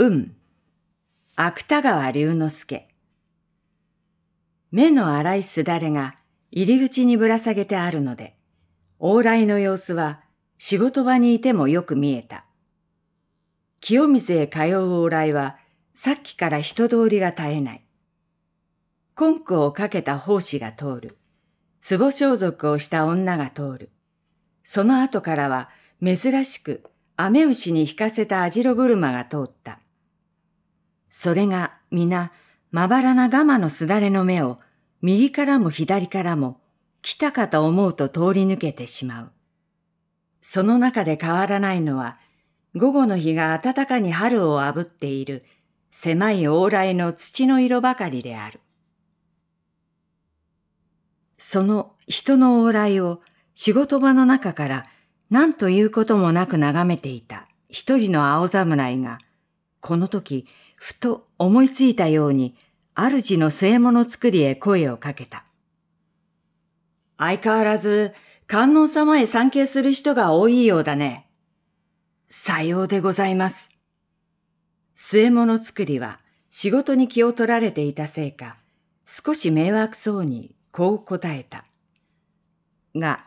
運、芥川龍之介。目の荒いすだれが入り口にぶら下げてあるので、往来の様子は仕事場にいてもよく見えた。清水へ通う往来はさっきから人通りが絶えない。コンクをかけた奉仕が通る。壺装束をした女が通る。その後からは珍しく雨牛に引かせた網代車が通った。それが皆、まばらなガマのすだれの目を、右からも左からも、来たかと思うと通り抜けてしまう。その中で変わらないのは、午後の日が暖かに春をあぶっている狭い往来の土の色ばかりである。その人の往来を仕事場の中から何ということもなく眺めていた一人の青侍が、この時ふと思いついたように、主の末物作りへ声をかけた。相変わらず、観音様へ参詣する人が多いようだね。さようでございます。末物作りは仕事に気を取られていたせいか、少し迷惑そうにこう答えた。が、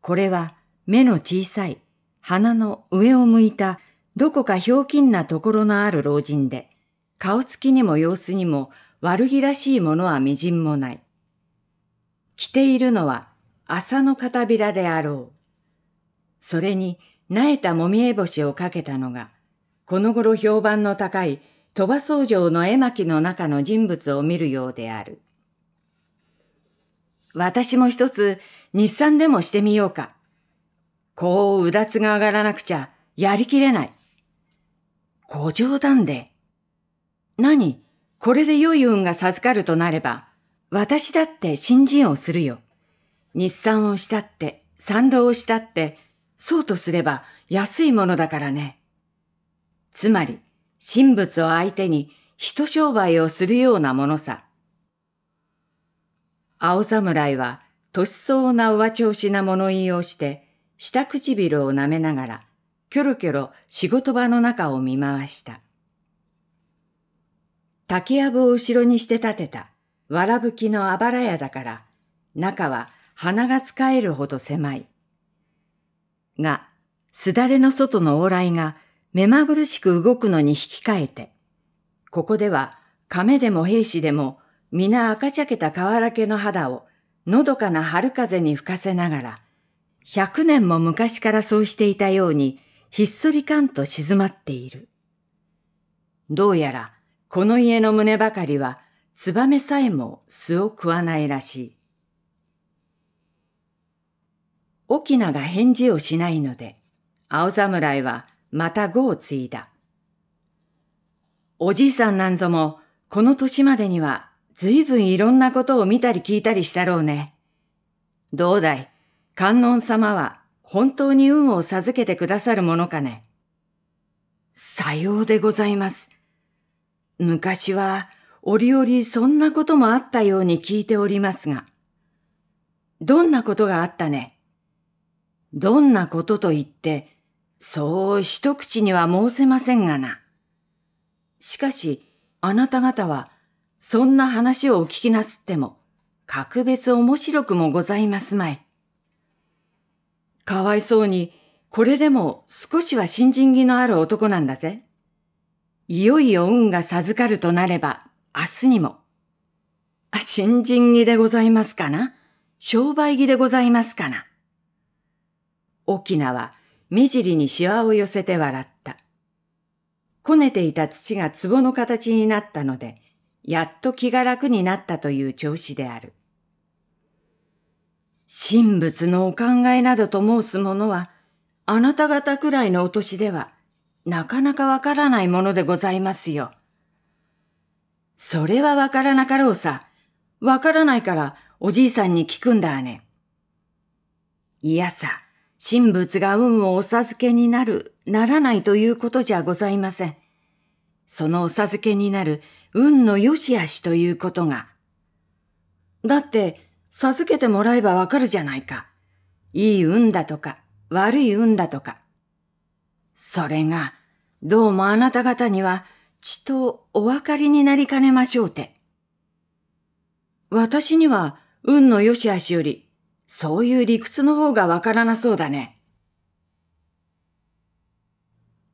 これは目の小さい、鼻の上を向いた、どこかひょうきんなところのある老人で、顔つきにも様子にも悪気らしいものは微塵もない。着ているのは麻の片びらであろう。それに、苗えたもみえ星をかけたのが、この頃評判の高い鳥羽僧城の絵巻の中の人物を見るようである。私も一つ日産でもしてみようか。こううだつが上がらなくちゃやりきれない。ご冗談で。何これで良い運が授かるとなれば、私だって新人をするよ。日産をしたって、賛同をしたって、そうとすれば安いものだからね。つまり、神仏を相手に人商売をするようなものさ。青侍は、年相うな上調子な物言いをして、下唇を舐めながら、キョロキョロ仕事場の中を見回した。竹やぶを後ろにして建てた、わらぶきのあばら屋だから、中は鼻が使えるほど狭い。が、すだれの外の往来が目まぐるしく動くのに引き換えて、ここでは亀でも兵士でも皆赤茶けた瓦家の肌をのどかな春風に吹かせながら、百年も昔からそうしていたようにひっそりかんと静まっている。どうやらこの家の胸ばかりは、ツバメさえも巣を食わないらしい。沖縄が返事をしないので、青侍はまた語を継いだ。おじいさんなんぞも、この年までには随分いろんなことを見たり聞いたりしたろうね。どうだい、観音様は本当に運を授けてくださるものかね。さようでございます。昔は折々そんなこともあったように聞いておりますが。どんなことがあったね。どんなことと言って、そう一口には申せませんがな。しかし、あなた方は、そんな話をお聞きなすっても、格別面白くもございますまい。かわいそうに、これでも少しは新人気のある男なんだぜ。いよいよ運が授かるとなれば、明日にも。新人着でございますかな商売着でございますかな沖縄、目尻にシワを寄せて笑った。こねていた土が壺の形になったので、やっと気が楽になったという調子である。神仏のお考えなどと申すものは、あなた方くらいのお年では、なかなかわからないものでございますよ。それはわからなかろうさ。わからないからおじいさんに聞くんだね。いやさ、神仏が運をお授けになる、ならないということじゃございません。そのお授けになる運の良し悪しということが。だって、授けてもらえばわかるじゃないか。いい運だとか、悪い運だとか。それが、どうもあなた方には、ちとお分かりになりかねましょうて。私には、運の良し悪しより、そういう理屈の方がわからなそうだね。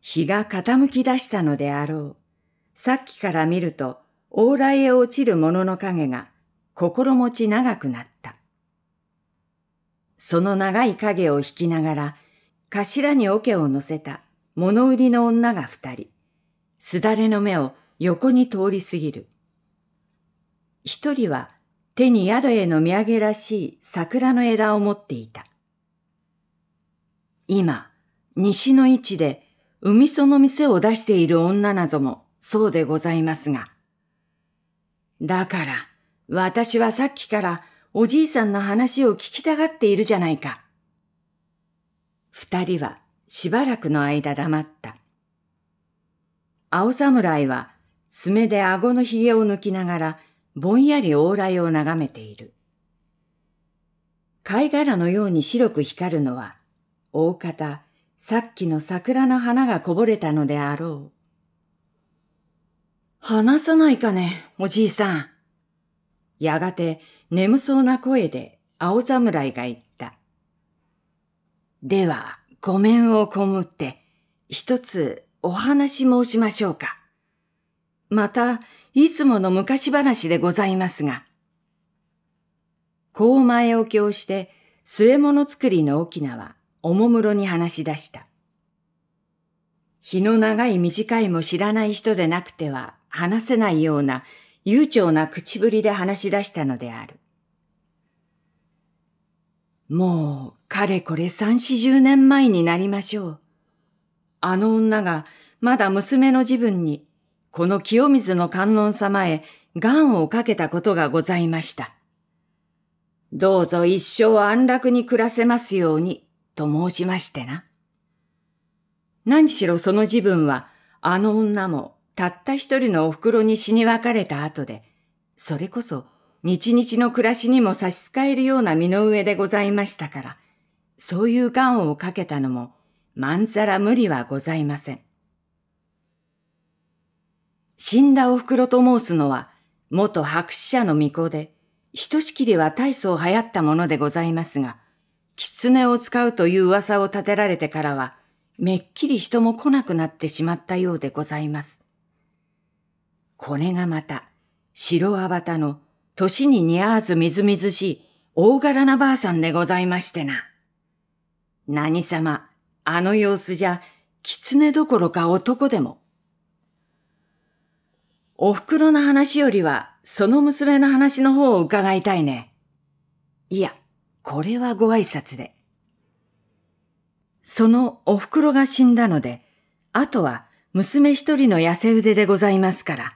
日が傾き出したのであろう。さっきから見ると、往来へ落ちる者の影が、心持ち長くなった。その長い影を引きながら、頭に桶を乗せた物売りの女が二人、すだれの目を横に通り過ぎる。一人は手に宿への土産らしい桜の枝を持っていた。今、西の位置で海その店を出している女なぞもそうでございますが。だから、私はさっきからおじいさんの話を聞きたがっているじゃないか。二人はしばらくの間黙った。青侍は爪で顎の髭を抜きながらぼんやり往来を眺めている。貝殻のように白く光るのは、大方、さっきの桜の花がこぼれたのであろう。話さないかね、おじいさん。やがて眠そうな声で青侍が言った。では、ごめんをこむって、一つお話申しましょうか。また、いつもの昔話でございますが。こう前置きをして、末物作りの沖縄、おもむろに話し出した。日の長い短いも知らない人でなくては話せないような悠長な口ぶりで話し出したのである。もう、かれこれ三四十年前になりましょう。あの女が、まだ娘の自分に、この清水の観音様へ、癌をかけたことがございました。どうぞ一生安楽に暮らせますように、と申しましてな。何しろその自分は、あの女も、たった一人のお袋に死に別れた後で、それこそ、日々の暮らしにも差し支えるような身の上でございましたから、そういう願をかけたのも、まんざら無理はございません。死んだお袋と申すのは、元白紙者の巫女で、ひとしきりは大層流行ったものでございますが、狐を使うという噂を立てられてからは、めっきり人も来なくなってしまったようでございます。これがまた、白アバタの年に似合わずみずみずしい大柄なばあさんでございましてな。何様、あの様子じゃ、狐どころか男でも。お袋の話よりは、その娘の話の方を伺いたいね。いや、これはご挨拶で。そのお袋が死んだので、あとは娘一人の痩せ腕でございますから、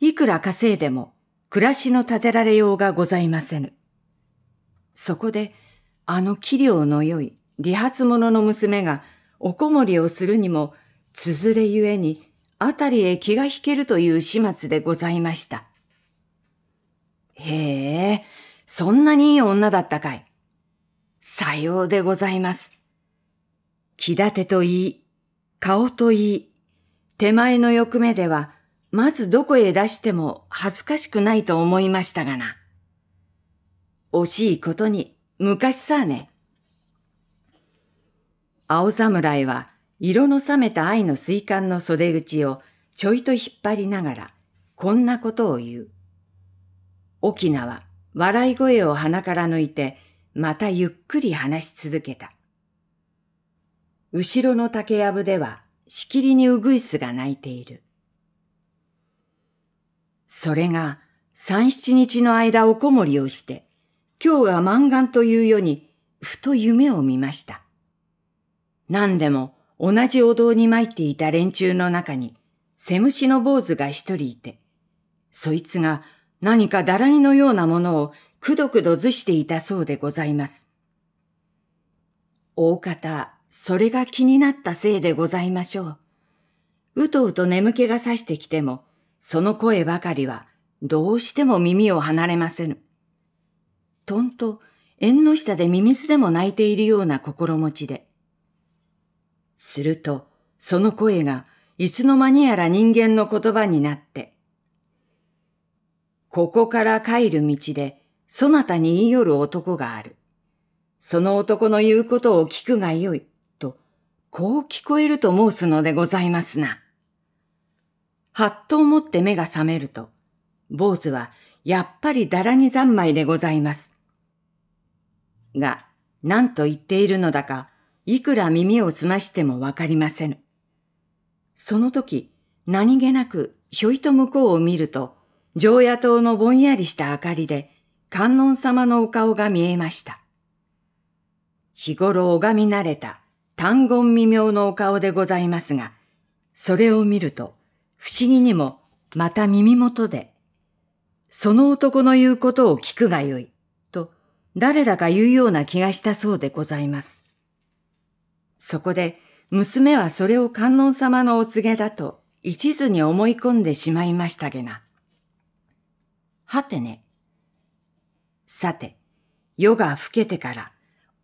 いくら稼いでも暮らしの立てられようがございませぬ。そこで、あの器量の良い理髪者の娘がおこもりをするにも、つづれゆえに、あたりへ気が引けるという始末でございました。へえ、そんなにいい女だったかい。さようでございます。気立てといい、顔といい、手前の欲目では、まずどこへ出しても恥ずかしくないと思いましたがな。惜しいことに昔さあね。青侍は色の冷めた愛の水管の袖口をちょいと引っ張りながらこんなことを言う。沖縄、笑い声を鼻から抜いてまたゆっくり話し続けた。後ろの竹やぶではしきりにうぐいすが鳴いている。それが三七日の間おこもりをして、今日が満願という世に、ふと夢を見ました。何でも同じお堂に参っていた連中の中に、セムシの坊主が一人いて、そいつが何かだらりのようなものをくどくどずしていたそうでございます。大方、それが気になったせいでございましょう。うとうと眠気がさしてきても、その声ばかりはどうしても耳を離れませぬ。とんと縁の下で耳すでも泣いているような心持ちで。すると、その声がいつの間にやら人間の言葉になって、ここから帰る道で、そなたに言い寄る男がある。その男の言うことを聞くがよい、と、こう聞こえると申すのでございますな。はっと思って目が覚めると、坊主はやっぱりだらに三昧でございます。が、何と言っているのだか、いくら耳を澄ましてもわかりませぬ。その時、何気なくひょいと向こうを見ると、常夜灯のぼんやりした明かりで、観音様のお顔が見えました。日頃拝み慣れた、単言未明のお顔でございますが、それを見ると、不思議にもまた耳元で、その男の言うことを聞くがよい、と誰だか言うような気がしたそうでございます。そこで娘はそれを観音様のお告げだと一途に思い込んでしまいましたげな。はてね。さて、夜が更けてから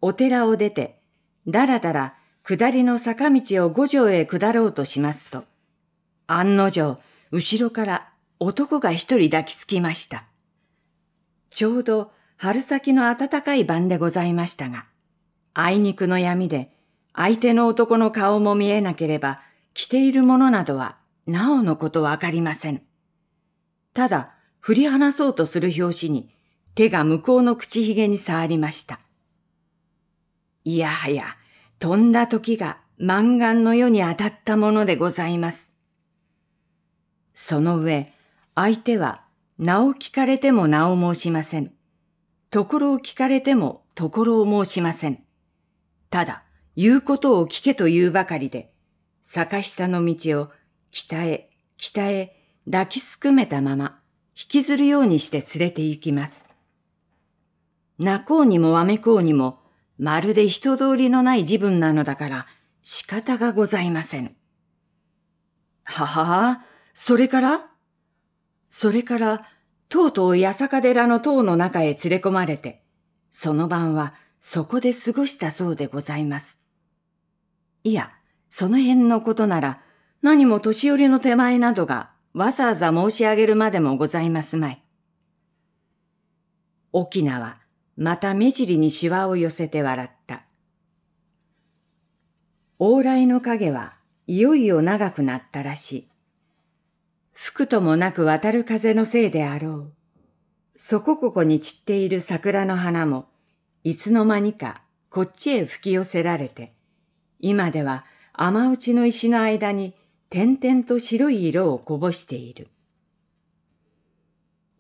お寺を出て、だらだら下りの坂道を五条へ下ろうとしますと、案の定、後ろから男が一人抱きつきました。ちょうど春先の暖かい晩でございましたが、あいにくの闇で相手の男の顔も見えなければ着ているものなどはなおのことわかりません。ただ振り離そうとする拍子に手が向こうの口ひげに触りました。いやはや、飛んだ時が満願の世に当たったものでございます。その上、相手は名を聞かれても名を申しません。ところを聞かれてもところを申しません。ただ、言うことを聞けと言うばかりで、坂下の道を北へ北へ抱きすくめたまま、引きずるようにして連れて行きます。泣こうにもわめこうにも、まるで人通りのない自分なのだから、仕方がございません。ははは、それからそれから、とうとう八坂寺の塔の中へ連れ込まれて、その晩はそこで過ごしたそうでございます。いや、その辺のことなら、何も年寄りの手前などがわざわざ申し上げるまでもございますまい。沖縄、また目尻にしわを寄せて笑った。往来の影はいよいよ長くなったらしい。吹くともなく渡る風のせいであろう。そこここに散っている桜の花も、いつの間にかこっちへ吹き寄せられて、今では雨打ちの石の間に点々と白い色をこぼしている。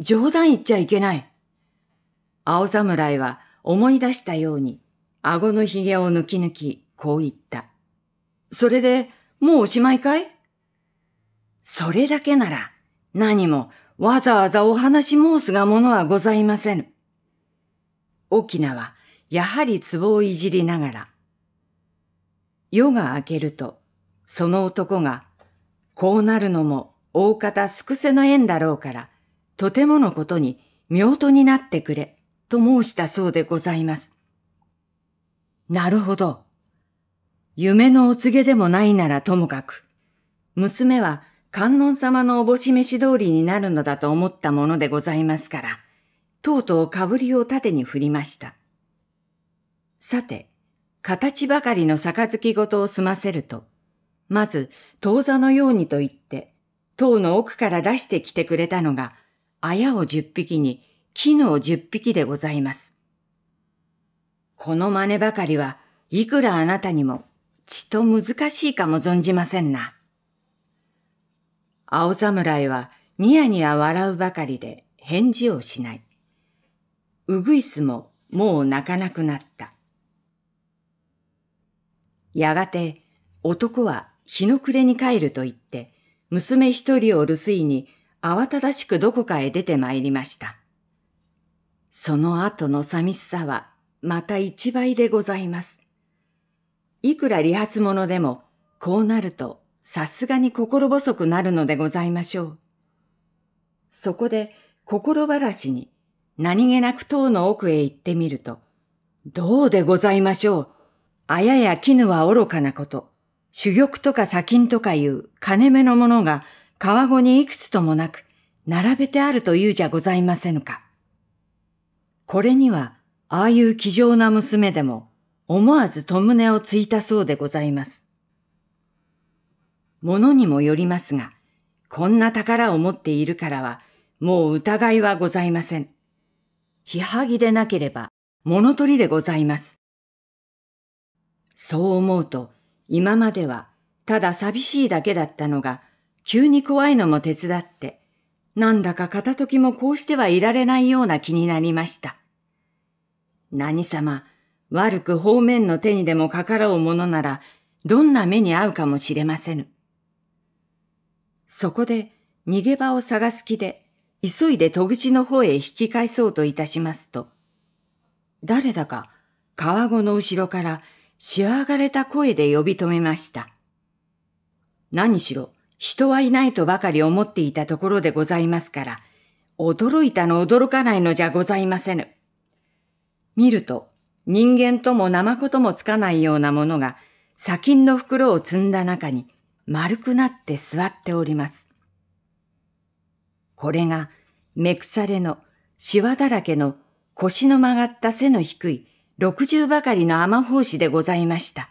冗談言っちゃいけない。青侍は思い出したように、顎のひげを抜き抜き、こう言った。それで、もうおしまいかいそれだけなら何もわざわざお話申すがものはございませぬ。沖縄はやはり壺をいじりながら、夜が明けると、その男が、こうなるのも大方すくせの縁だろうから、とてものことに妙とになってくれ、と申したそうでございます。なるほど。夢のお告げでもないならともかく、娘は観音様のおぼし飯通りになるのだと思ったものでございますから、とうとうかぶりを縦に振りました。さて、形ばかりの杯ごとを済ませると、まず、当座のようにと言って、塔の奥から出してきてくれたのが、綾を十匹に、絹を十匹でございます。この真似ばかりは、いくらあなたにも、ちと難しいかも存じませんな。青侍はニヤニヤ笑うばかりで返事をしない。うぐいすももう泣かなくなった。やがて男は日の暮れに帰ると言って、娘一人を留守居に慌ただしくどこかへ出て参りました。その後の寂しさはまた一倍でございます。いくら理髪者でもこうなるとさすがに心細くなるのでございましょう。そこで心ばらしに何気なく塔の奥へ行ってみると、どうでございましょう。あやや絹は愚かなこと、主玉とか砂金とかいう金目のものが川ごにいくつともなく並べてあるというじゃございませぬか。これにはああいう気丈な娘でも思わず戸胸をついたそうでございます。ものにもよりますが、こんな宝を持っているからは、もう疑いはございません。ひはぎでなければ、物取りでございます。そう思うと、今までは、ただ寂しいだけだったのが、急に怖いのも手伝って、なんだか片時もこうしてはいられないような気になりました。何様、悪く方面の手にでもかかろうものなら、どんな目に遭うかもしれませぬ。そこで逃げ場を探す気で、急いで戸口の方へ引き返そうといたしますと、誰だか川子の後ろからしわがれた声で呼び止めました。何しろ人はいないとばかり思っていたところでございますから、驚いたの驚かないのじゃございませぬ。見ると人間ともナマともつかないようなものが砂金の袋を積んだ中に丸くなって座っております。これが目腐れのしわだらけの腰の曲がった背の低い60ばかりの雨法師でございました。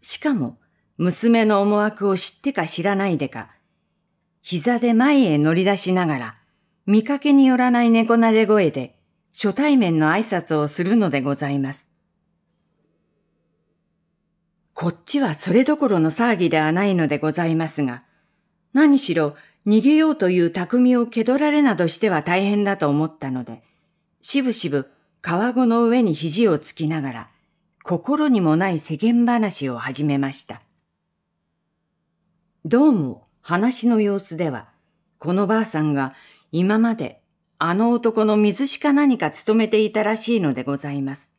しかも娘の思惑を知ってか知らないでか、膝で前へ乗り出しながら、見かけによらない猫なで声で初対面の挨拶をするのでございます。こっちはそれどころの騒ぎではないのでございますが、何しろ逃げようという匠を蹴取られなどしては大変だと思ったので、しぶしぶ川子の上に肘をつきながら、心にもない世間話を始めました。どうも話の様子では、このばあさんが今まであの男の水しか何か勤めていたらしいのでございます。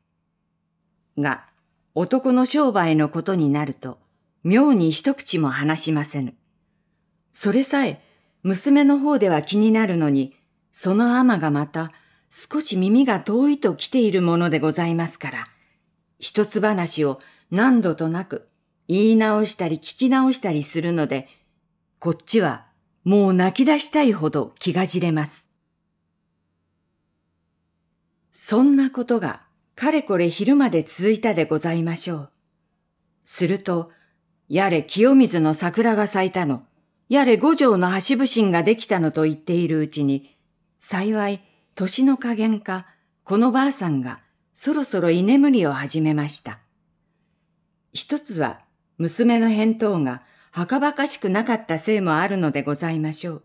が、男の商売のことになると、妙に一口も話しませぬ。それさえ、娘の方では気になるのに、その a m がまた、少し耳が遠いと来ているものでございますから、一つ話を何度となく言い直したり聞き直したりするので、こっちはもう泣き出したいほど気がじれます。そんなことがかれこれ昼まで続いたでございましょう。すると、やれ清水の桜が咲いたの、やれ五条の橋伏ができたのと言っているうちに、幸い年の加減か、このばあさんがそろそろ居眠りを始めました。一つは娘の返答がはかばかしくなかったせいもあるのでございましょう。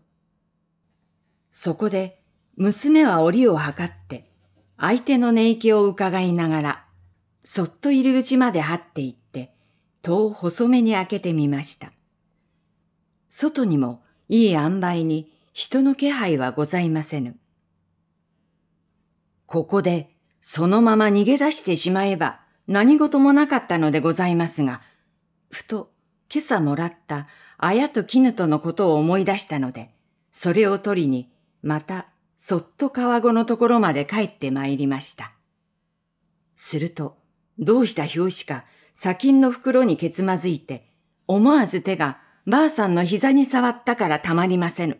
そこで娘は檻を測って、相手の寝息を伺いながら、そっと入り口まで張っていって、戸を細めに開けてみました。外にもいい塩梅に人の気配はございませぬ。ここでそのまま逃げ出してしまえば何事もなかったのでございますが、ふと今朝もらった綾と絹とのことを思い出したので、それを取りにまたそっと川子のところまで帰って参りました。すると、どうした拍子か、砂金の袋にけつまずいて、思わず手がばあさんの膝に触ったからたまりませぬ。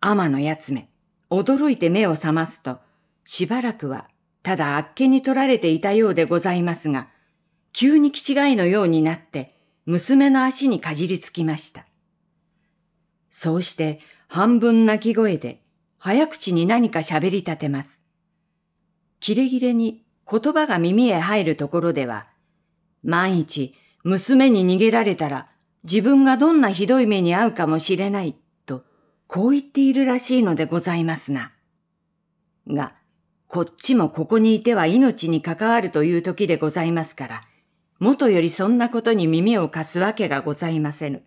天のやつめ、驚いて目を覚ますと、しばらくはただあっけに取られていたようでございますが、急に気違いのようになって、娘の足にかじりつきました。そうして半分泣き声で早口に何か喋り立てます。切れ切れに言葉が耳へ入るところでは、万一娘に逃げられたら自分がどんなひどい目に遭うかもしれないと、こう言っているらしいのでございますな。が、こっちもここにいては命に関わるという時でございますから、もとよりそんなことに耳を貸すわけがございませぬ。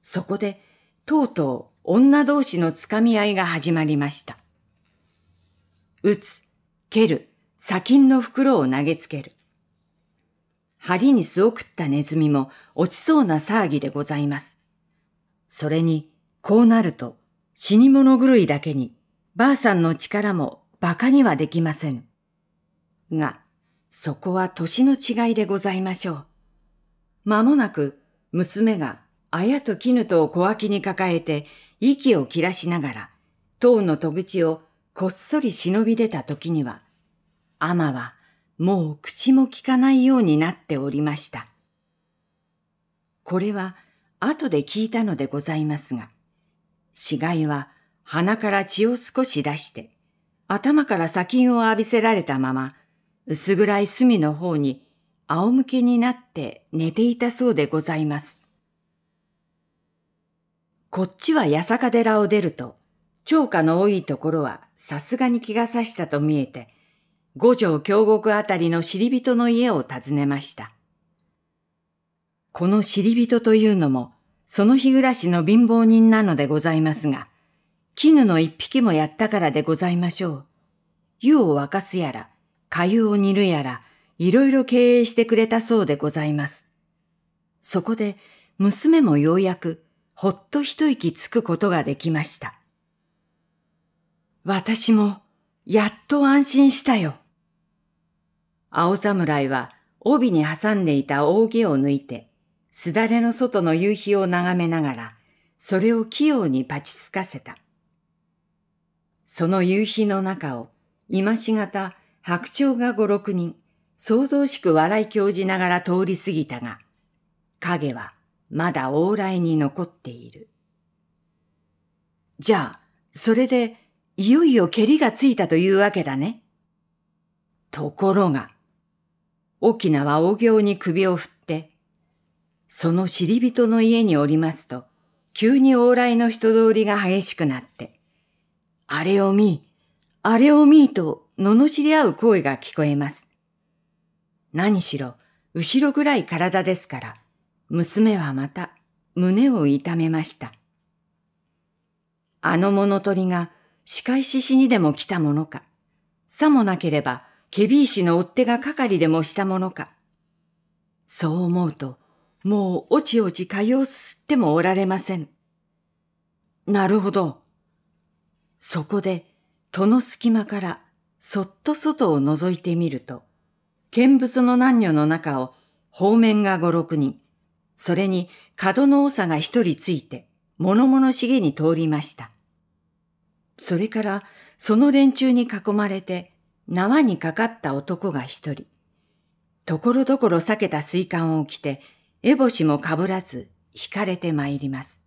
そこで、とうとう女同士のつかみ合いが始まりました。打つ、蹴る、砂金の袋を投げつける。針に巣を食ったネズミも落ちそうな騒ぎでございます。それに、こうなると、死に物狂いだけに、ばあさんの力も馬鹿にはできません。が、そこは年の違いでございましょう。まもなく、娘があやと絹とを小脇に抱えて、息を切らしながら、塔の戸口をこっそり忍び出た時には、アマはもう口も聞かないようになっておりました。これは後で聞いたのでございますが、死骸は鼻から血を少し出して、頭から砂金を浴びせられたまま、薄暗い隅の方に仰向けになって寝ていたそうでございます。こっちは八坂寺を出ると、長過の多いところはさすがに気がさしたと見えて、五条京極あたりの知り人の家を訪ねました。この知り人というのも、その日暮らしの貧乏人なのでございますが、絹の一匹もやったからでございましょう。湯を沸かすやら、かゆを煮るやら、いろいろ経営してくれたそうでございます。そこで、娘もようやくほっと一息つくことができました。私も、やっと安心したよ。青侍は帯に挟んでいた扇を抜いて、すだれの外の夕日を眺めながら、それを器用にパチつかせた。その夕日の中を、今しがた白鳥が五六人、想像しく笑い興じながら通り過ぎたが、影はまだ往来に残っている。じゃあ、それで、いよいよ蹴りがついたというわけだね。ところが、沖縄は大行に首を振って、その知り人の家におりますと、急に往来の人通りが激しくなって、あれを見、あれを見と、罵り合う声が聞こえます。何しろ、後ろぐらい体ですから、娘はまた胸を痛めました。あの物取りが仕返ししにでも来たものか、さもなければ、ケビー氏の追っ手が係でもしたものか。そう思うと、もうおちおちかようすってもおられません。なるほど。そこで、戸の隙間から、そっと外を覗いてみると、見物の男女の中を、方面が五六人、それに角の多さが一人ついて、物々しげに通りました。それから、その連中に囲まれて、縄にかかった男が一人。ところどころ避けた水管を着て、烏帽子もかぶらず、惹かれて参ります。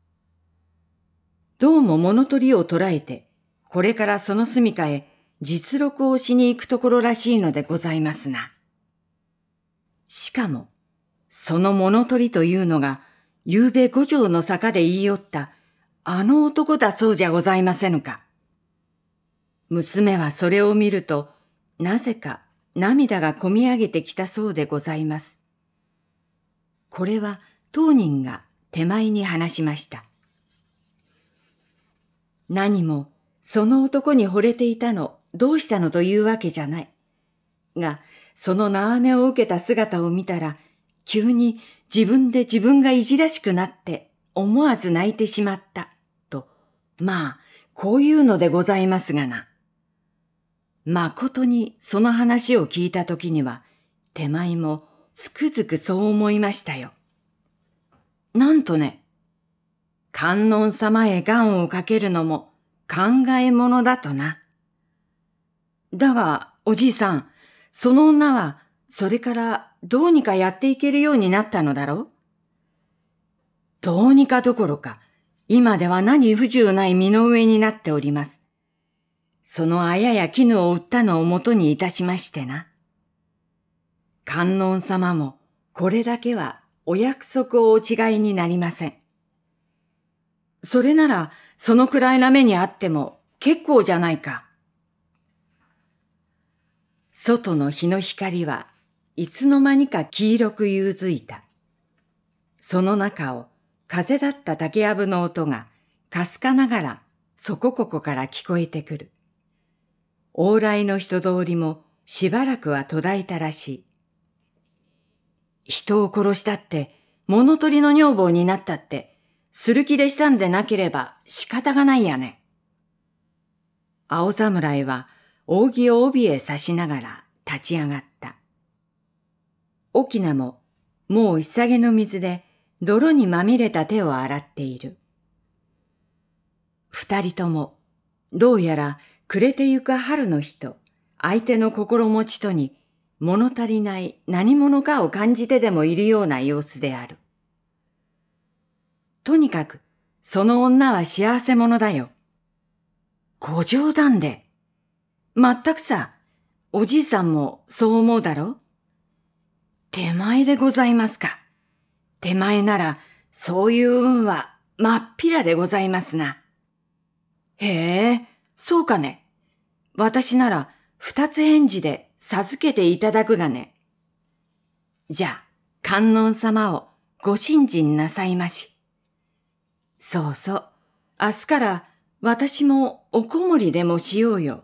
どうも物取りを捕らえて、これからその住処へ実録をしに行くところらしいのでございますな。しかも、その物取りというのが、ゆうべ五条の坂で言い寄った、あの男だそうじゃございませぬか。娘はそれを見ると、なぜか涙がこみ上げてきたそうでございます。これは当人が手前に話しました。何もその男に惚れていたの、どうしたのというわけじゃない。が、その縄目を受けた姿を見たら、急に自分で自分がいじらしくなって思わず泣いてしまった、と。まあ、こういうのでございますがな。誠にその話を聞いた時には、手前もつくづくそう思いましたよ。なんとね、観音様へ願をかけるのも考えものだとな。だが、おじいさん、その女はそれからどうにかやっていけるようになったのだろうどうにかどころか、今では何不自由ない身の上になっております。その綾やや絹を売ったのを元にいたしましてな。観音様もこれだけはお約束をお違いになりません。それならそのくらいな目にあっても結構じゃないか。外の日の光はいつの間にか黄色く融づいた。その中を風だった竹やぶの音がかすかながらそこここから聞こえてくる。往来の人通りもしばらくは途絶えたらしい。人を殺したって、物取りの女房になったって、する気でしたんでなければ仕方がないやね。青侍は扇を帯へ刺しながら立ち上がった。沖縄も、もう一下げの水で泥にまみれた手を洗っている。二人とも、どうやら暮れてゆく春の日と、相手の心持ちとに、物足りない何者かを感じてでもいるような様子である。とにかく、その女は幸せ者だよ。ご冗談で。まったくさ、おじいさんもそう思うだろ手前でございますか。手前なら、そういう運はまっぴらでございますな。へえ、そうかね。私なら二つ返事で授けていただくがね。じゃあ、観音様をご信心なさいまし。そうそう、明日から私もおこもりでもしようよ。